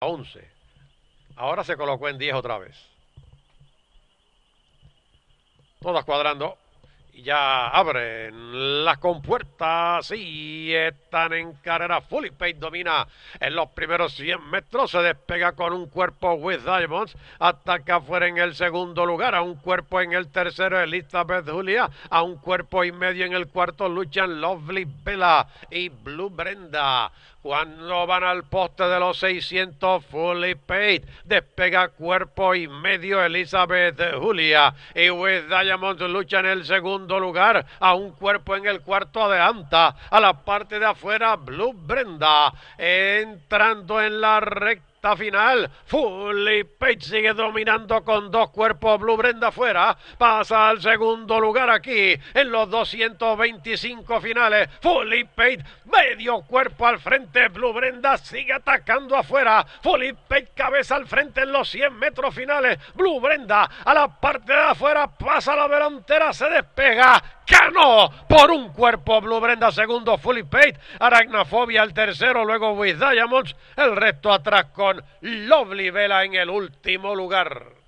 11. Ahora se colocó en 10 otra vez. Todas cuadrando ya abren las compuertas y están en carrera. Fully Paid domina en los primeros 100 metros. Se despega con un cuerpo with Diamonds. Hasta Ataca afuera en el segundo lugar. A un cuerpo en el tercero, Elizabeth Julia. A un cuerpo y medio en el cuarto luchan Lovely Bella y Blue Brenda. Cuando van al poste de los 600, Fully Paid despega cuerpo y medio Elizabeth Julia y With Diamonds lucha en el segundo lugar a un cuerpo en el cuarto adelanta, a la parte de afuera Blue Brenda, entrando en la recta final. Fully Page sigue dominando con dos cuerpos. Blue Brenda afuera, Pasa al segundo lugar aquí en los 225 finales. Fully Page, medio cuerpo al frente. Blue Brenda sigue atacando afuera. Fully Page, cabeza al frente en los 100 metros finales. Blue Brenda a la parte de afuera. Pasa la delantera, se despega. Cano por un cuerpo Blue Brenda segundo, Fully Paid, Aragnafobia el tercero, luego With Diamonds, el resto atrás con Lovely Vela en el último lugar.